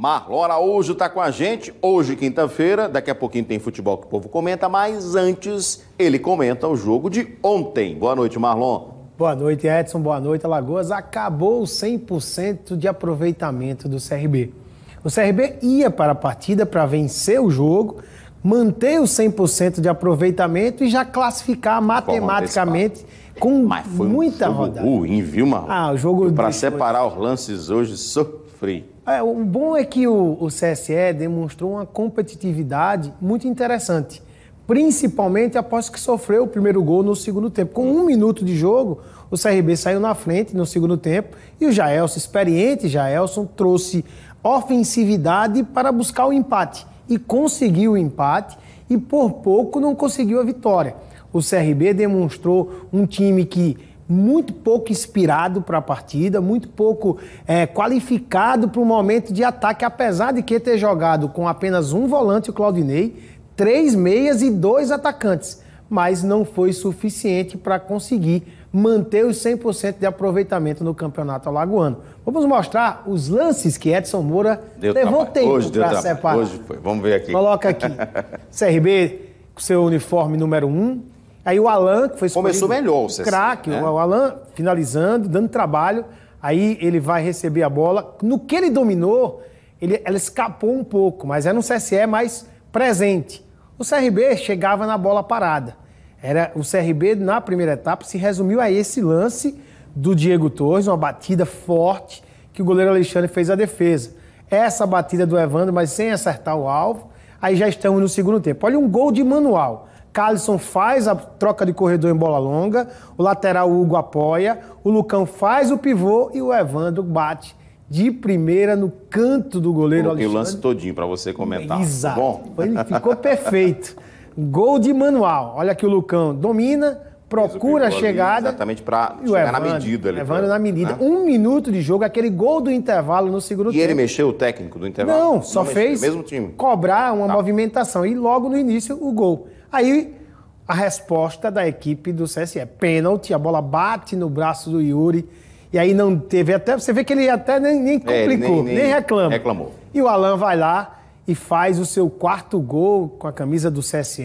Marlon Araújo está com a gente hoje, quinta-feira. Daqui a pouquinho tem futebol que o povo comenta, mas antes ele comenta o jogo de ontem. Boa noite, Marlon. Boa noite, Edson. Boa noite, Alagoas. Acabou 100% de aproveitamento do CRB. O CRB ia para a partida para vencer o jogo, manter o 100% de aproveitamento e já classificar matematicamente com Mas foi muita um jogo rodada. ruim, viu, Marlon? Ah, o jogo. Para separar os lances hoje, sofri. É, o bom é que o, o CSE demonstrou uma competitividade muito interessante, principalmente após que sofreu o primeiro gol no segundo tempo. Com um minuto de jogo, o CRB saiu na frente no segundo tempo e o Jaelson, experiente Jaelson, trouxe ofensividade para buscar o empate. E conseguiu o empate e por pouco não conseguiu a vitória. O CRB demonstrou um time que muito pouco inspirado para a partida, muito pouco é, qualificado para o momento de ataque, apesar de que ter jogado com apenas um volante, o Claudinei, três meias e dois atacantes, mas não foi suficiente para conseguir manter os 100% de aproveitamento no Campeonato Alagoano. Vamos mostrar os lances que Edson Moura deu levou trabalho. tempo para separar. Hoje foi. Vamos ver aqui. Coloca aqui. CRB, com seu uniforme número 1, um, Aí o Alan, que foi Começou melhor, o craque, né? o Alan finalizando, dando trabalho. Aí ele vai receber a bola. No que ele dominou, ele, ela escapou um pouco, mas era um CSE mais presente. O CRB chegava na bola parada. Era O CRB, na primeira etapa, se resumiu a esse lance do Diego Torres, uma batida forte que o goleiro Alexandre fez a defesa. Essa batida do Evandro, mas sem acertar o alvo. Aí já estamos no segundo tempo. Olha um gol de manual. Carlson faz a troca de corredor em bola longa, o lateral Hugo apoia, o Lucão faz o pivô e o Evandro bate de primeira no canto do goleiro Coloquei Alexandre. o lance todinho para você comentar. Tá Exato. Bom. Ele ficou perfeito. Gol de manual. Olha que o Lucão domina, procura a chegada. exatamente para chegar Evandro, na medida. Ali, na medida. Né? Um minuto de jogo, aquele gol do intervalo no segundo e tempo. E ele mexeu o técnico do intervalo? Não, só não fez mesmo time. cobrar uma tá. movimentação. E logo no início, o gol. Aí a resposta da equipe do CSE. Pênalti, a bola bate no braço do Yuri. E aí não teve até. Você vê que ele até nem, nem é, complicou, é, nem, nem, nem reclama. Reclamou. E o Alan vai lá e faz o seu quarto gol com a camisa do CSE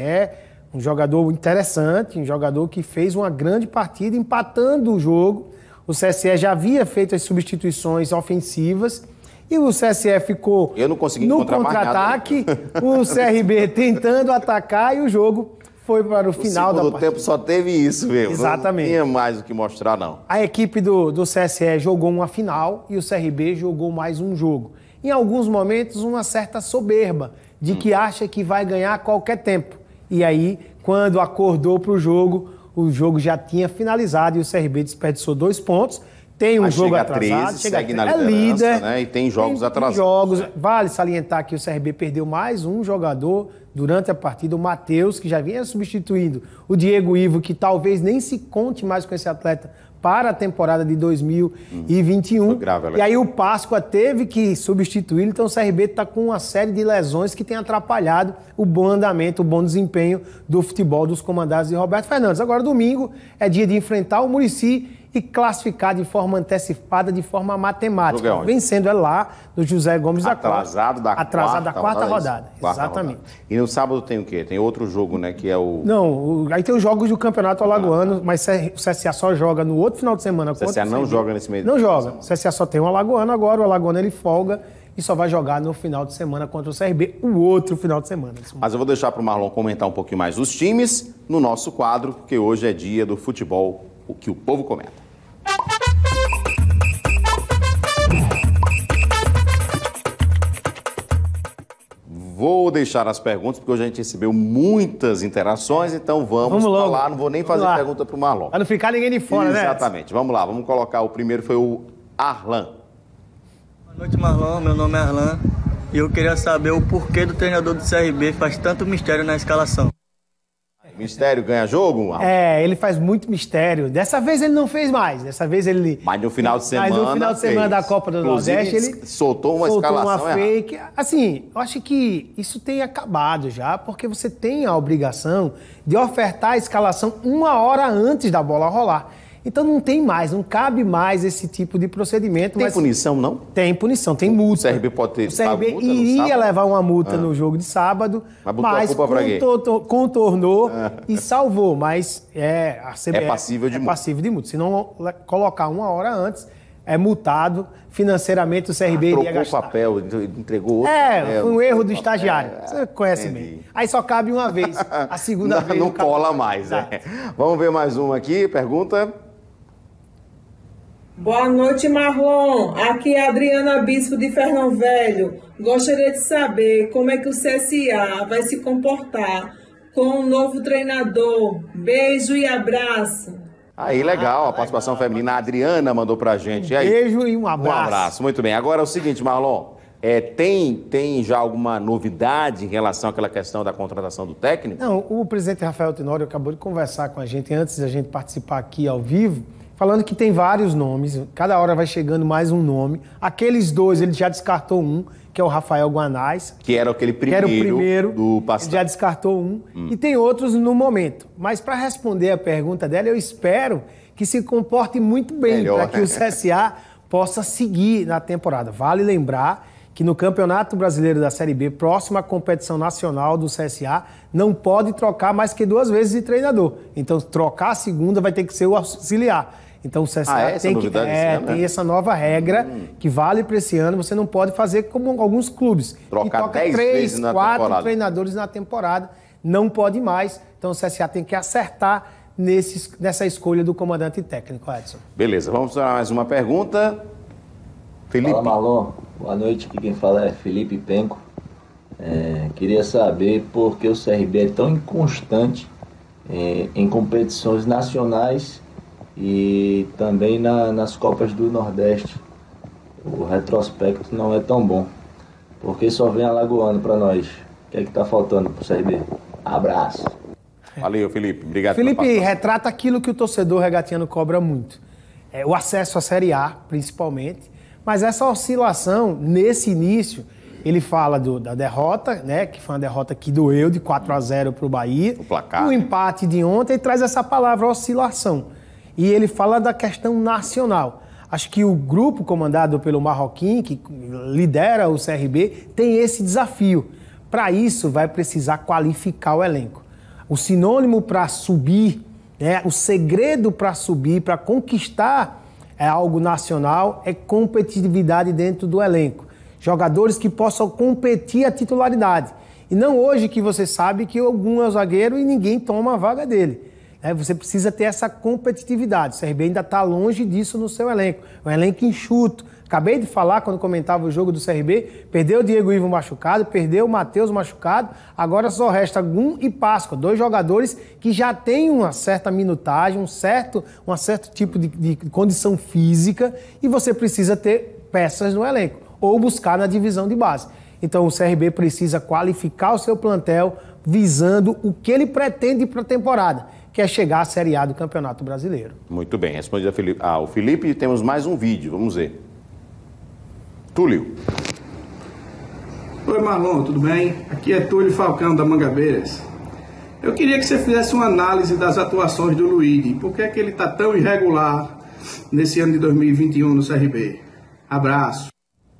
um jogador interessante, um jogador que fez uma grande partida empatando o jogo. O CSE já havia feito as substituições ofensivas e o CSE ficou no né? contra-ataque, o CRB tentando atacar e o jogo foi para o, o final da partida. O tempo só teve isso mesmo. Exatamente. Não tinha mais o que mostrar, não. A equipe do, do CSE jogou uma final e o CRB jogou mais um jogo. Em alguns momentos, uma certa soberba de hum. que hum. acha que vai ganhar a qualquer tempo. E aí, quando acordou para o jogo, o jogo já tinha finalizado e o CRB desperdiçou dois pontos. Tem um jogo chega atrasado, 13, chega segue na é líder, né? E tem jogos tem atrasados. Jogos. Né? Vale salientar que o CRB perdeu mais um jogador durante a partida, o Matheus, que já vinha substituindo o Diego Ivo, que talvez nem se conte mais com esse atleta para a temporada de 2021. grave, e aí o Páscoa teve que substituí-lo, então o CRB está com uma série de lesões que tem atrapalhado o bom andamento, o bom desempenho do futebol dos comandados de Roberto Fernandes. Agora, domingo, é dia de enfrentar o Murici classificar de forma antecipada, de forma matemática. É vencendo é lá no José Gomes atrasado da quarta. Atrasado da quarta, quarta rodada. É quarta Exatamente. Rodada. E no sábado tem o quê? Tem outro jogo, né? Que é o. Não, aí tem os jogos do Campeonato Alagoano, mas o CSA só joga no outro final de semana. O CSA não joga nesse meio Não joga. O CSA só tem o Alagoano agora, o Alagoano ele folga e só vai jogar no final de semana contra o CRB, o outro final de semana. Mas eu vou deixar para o Marlon comentar um pouquinho mais os times no nosso quadro, porque hoje é dia do futebol, o que o povo comenta. Vou deixar as perguntas, porque hoje a gente recebeu muitas interações, então vamos, vamos falar. Não vou nem fazer pergunta para o Marlon. Para não ficar ninguém de fora, Exatamente. né? Exatamente. Vamos lá, vamos colocar. O primeiro foi o Arlan. Boa noite, Marlon. Meu nome é Arlan. E eu queria saber o porquê do treinador do CRB faz tanto mistério na escalação. Mistério ganha jogo? É, ele faz muito mistério. Dessa vez ele não fez mais. Dessa vez ele. Mas no final de semana. Mas no final de semana fez. da Copa do Inclusive, Nordeste ele. Soltou uma soltou escalação. Uma fake. Errada. Assim, eu acho que isso tem acabado já, porque você tem a obrigação de ofertar a escalação uma hora antes da bola rolar. Então não tem mais, não cabe mais esse tipo de procedimento. Tem punição, não? Tem punição, tem multa. O CRB pode ter. O CRB multa iria levar uma multa ah. no jogo de sábado, mas, mas contornou, contornou ah. e salvou. Mas é, a CBF é passível de, é multa. passível de multa. Se não colocar uma hora antes, é multado. Financeiramente, o CRB ah, iria gastar. papel, entregou outro. É, papel, um erro do estagiário. É, Você conhece bem. Aí só cabe uma vez. A segunda não, vez. Não cola mais. É. Vamos ver mais uma aqui. Pergunta. Boa noite, Marlon. Aqui é Adriana Bispo de Fernão Velho. Gostaria de saber como é que o CSA vai se comportar com o novo treinador. Beijo e abraço. Aí, legal, a participação feminina. A Adriana mandou pra gente. aí, beijo e um abraço. Um abraço, muito bem. Agora é o seguinte, Marlon. É, tem, tem já alguma novidade em relação àquela questão da contratação do técnico? Não, o presidente Rafael Tenório acabou de conversar com a gente antes da gente participar aqui ao vivo falando que tem vários nomes, cada hora vai chegando mais um nome. Aqueles dois, ele já descartou um, que é o Rafael Guanais. Que era aquele primeiro, era primeiro do passado. Já descartou um. Hum. E tem outros no momento. Mas para responder a pergunta dela, eu espero que se comporte muito bem para que né? o CSA possa seguir na temporada. Vale lembrar que no Campeonato Brasileiro da Série B, próxima competição nacional do CSA, não pode trocar mais que duas vezes de treinador. Então, trocar a segunda vai ter que ser o auxiliar. Então, o CSA ah, é? tem, que, é, ano, tem né? essa nova regra hum. que vale para esse ano. Você não pode fazer como alguns clubes. Trocar que toca três, quatro temporada. treinadores na temporada. Não pode mais. Então, o CSA tem que acertar nesse, nessa escolha do comandante técnico, Edson. Beleza, vamos para mais uma pergunta. Felipe. Fala, Marlon. Boa noite. Aqui quem fala é Felipe Penco. É, queria saber por que o CRB é tão inconstante é, em competições nacionais e também na, nas Copas do Nordeste. O retrospecto não é tão bom. Porque só vem alagoano para nós. O que é que para tá faltando CRB? Abraço. Valeu, Felipe. Obrigado. Felipe, retrata aquilo que o torcedor regatiano cobra muito. É, o acesso à Série A, principalmente, mas essa oscilação, nesse início, ele fala do, da derrota, né? Que foi uma derrota que doeu de 4 a 0 para o Bahia. O placar. O né? empate de ontem e traz essa palavra oscilação. E ele fala da questão nacional. Acho que o grupo comandado pelo Marroquim, que lidera o CRB, tem esse desafio. Para isso, vai precisar qualificar o elenco. O sinônimo para subir, né, o segredo para subir, para conquistar é algo nacional, é competitividade dentro do elenco. Jogadores que possam competir a titularidade. E não hoje que você sabe que algum é zagueiro e ninguém toma a vaga dele. Né? você precisa ter essa competitividade. O CRB ainda está longe disso no seu elenco. É um elenco enxuto. Acabei de falar quando comentava o jogo do CRB, perdeu o Diego Ivo machucado, perdeu o Matheus machucado, agora só resta Gum e Páscoa, dois jogadores que já têm uma certa minutagem, um certo, um certo tipo de, de condição física e você precisa ter peças no elenco ou buscar na divisão de base. Então o CRB precisa qualificar o seu plantel visando o que ele pretende para a temporada que é chegar à Série A do Campeonato Brasileiro. Muito bem, respondido Felipe, ao ah, Felipe. Temos mais um vídeo, vamos ver. Túlio. Oi, Marlon, tudo bem? Aqui é Túlio Falcão, da Mangabeiras. Eu queria que você fizesse uma análise das atuações do Luigi. Por que, é que ele está tão irregular nesse ano de 2021 no CRB? Abraço.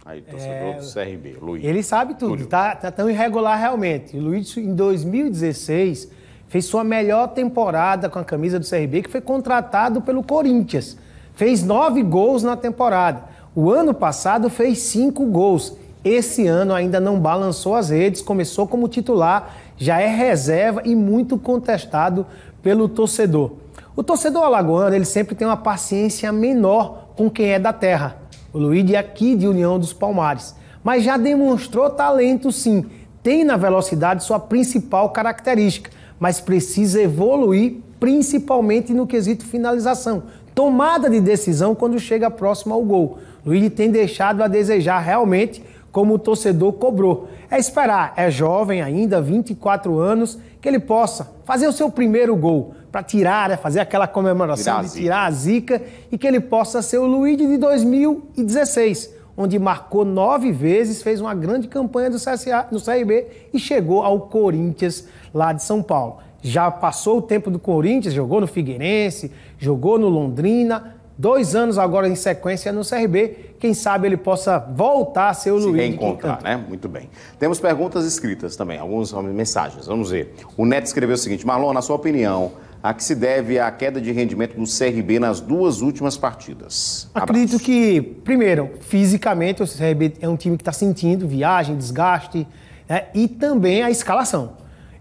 Aí, torcedor é... do CRB, Luiz. Ele sabe tudo, tá, tá tão irregular realmente. O Luiz, em 2016 Fez sua melhor temporada com a camisa do CRB, que foi contratado pelo Corinthians. Fez nove gols na temporada. O ano passado fez cinco gols. Esse ano ainda não balançou as redes, começou como titular, já é reserva e muito contestado pelo torcedor. O torcedor alagoano ele sempre tem uma paciência menor com quem é da terra. O Luiz é aqui de União dos Palmares, mas já demonstrou talento sim. Tem na velocidade sua principal característica, mas precisa evoluir principalmente no quesito finalização. Tomada de decisão quando chega próximo ao gol. Luiz tem deixado a desejar realmente, como o torcedor cobrou. É esperar, é jovem ainda, 24 anos, que ele possa fazer o seu primeiro gol para tirar, né, fazer aquela comemoração tirar de tirar a zica e que ele possa ser o Luiz de 2016 onde marcou nove vezes, fez uma grande campanha do CSA, no CRB e chegou ao Corinthians lá de São Paulo. Já passou o tempo do Corinthians, jogou no Figueirense, jogou no Londrina, dois anos agora em sequência no CRB. Quem sabe ele possa voltar a ser o Se Luiz. Reencontrar, né? Muito bem. Temos perguntas escritas também, algumas mensagens. Vamos ver. O Neto escreveu o seguinte: Marlon, na sua opinião, a que se deve a queda de rendimento do CRB nas duas últimas partidas. Acredito que, primeiro, fisicamente o CRB é um time que está sentindo viagem, desgaste né? e também a escalação.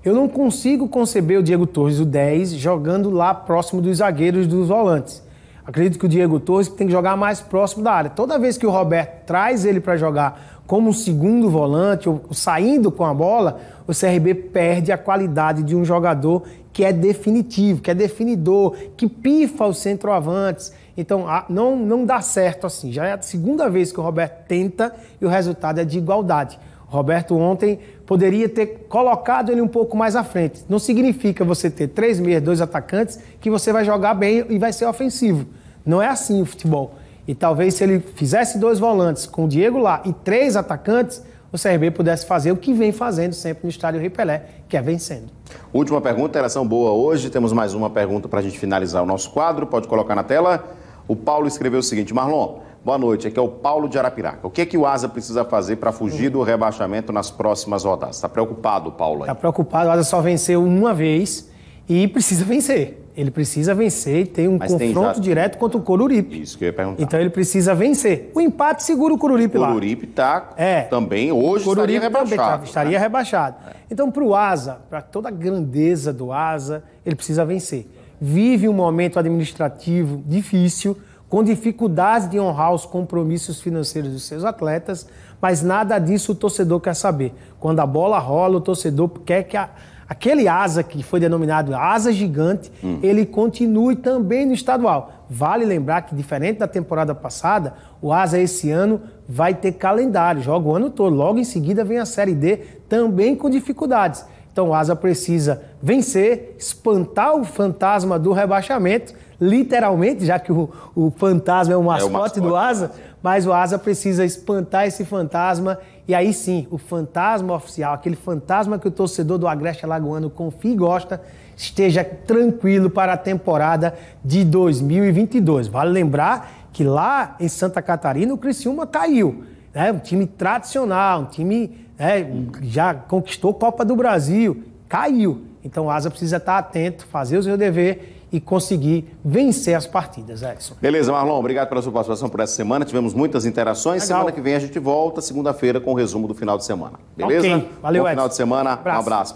Eu não consigo conceber o Diego Torres, o 10, jogando lá próximo dos zagueiros dos volantes. Acredito que o Diego Torres tem que jogar mais próximo da área. Toda vez que o Roberto traz ele para jogar como um segundo volante ou saindo com a bola, o CRB perde a qualidade de um jogador que é definitivo, que é definidor, que pifa os centroavantes. Então, não, não dá certo assim. Já é a segunda vez que o Roberto tenta e o resultado é de igualdade. O Roberto ontem poderia ter colocado ele um pouco mais à frente. Não significa você ter três meias, dois atacantes, que você vai jogar bem e vai ser ofensivo. Não é assim o futebol. E talvez se ele fizesse dois volantes com o Diego lá e três atacantes, o CRB pudesse fazer o que vem fazendo sempre no estádio Ripelé, Pelé, que é vencendo. Última pergunta, elas boa hoje. Temos mais uma pergunta para a gente finalizar o nosso quadro. Pode colocar na tela. O Paulo escreveu o seguinte: Marlon, Boa noite, aqui é o Paulo de Arapiraca. O que é que o Asa precisa fazer para fugir do rebaixamento nas próximas rodadas? Está preocupado, Paulo? Está preocupado, o Asa só venceu uma vez e precisa vencer. Ele precisa vencer e tem um Mas confronto tem já... direto contra o Coruripe. Isso que eu ia perguntar. Então ele precisa vencer. O empate segura o Coruripe lá. O Coruripe está é. também, hoje Coruripe estaria tá- rebaixado. Tá, estaria né? rebaixado. É. Então para o Asa, para toda a grandeza do Asa, ele precisa vencer. Vive um momento administrativo difícil, com dificuldade de honrar os compromissos financeiros dos seus atletas, mas nada disso o torcedor quer saber. Quando a bola rola, o torcedor quer que a, aquele asa que foi denominado asa gigante, hum. ele continue também no estadual. Vale lembrar que, diferente da temporada passada, o asa esse ano vai ter calendário, joga o ano todo. Logo em seguida vem a Série D, também com dificuldades. Então o asa precisa vencer, espantar o fantasma do rebaixamento literalmente, já que o, o fantasma é o mascote, é o mascote do Asa, mas o Asa precisa espantar esse fantasma. E aí sim, o fantasma oficial, aquele fantasma que o torcedor do Agreste Alagoano confia e gosta, esteja tranquilo para a temporada de 2022. Vale lembrar que lá em Santa Catarina o Criciúma caiu. Né? Um time tradicional, um time né, já conquistou Copa do Brasil, caiu. Então o Asa precisa estar atento, fazer o seu dever e conseguir vencer as partidas, Edson. Beleza, Marlon, obrigado pela sua participação por essa semana. Tivemos muitas interações. Legal. Semana que vem a gente volta, segunda-feira, com o resumo do final de semana. Beleza? Okay. Valeu, Bom Edson. final de semana. Um abraço. Um abraço.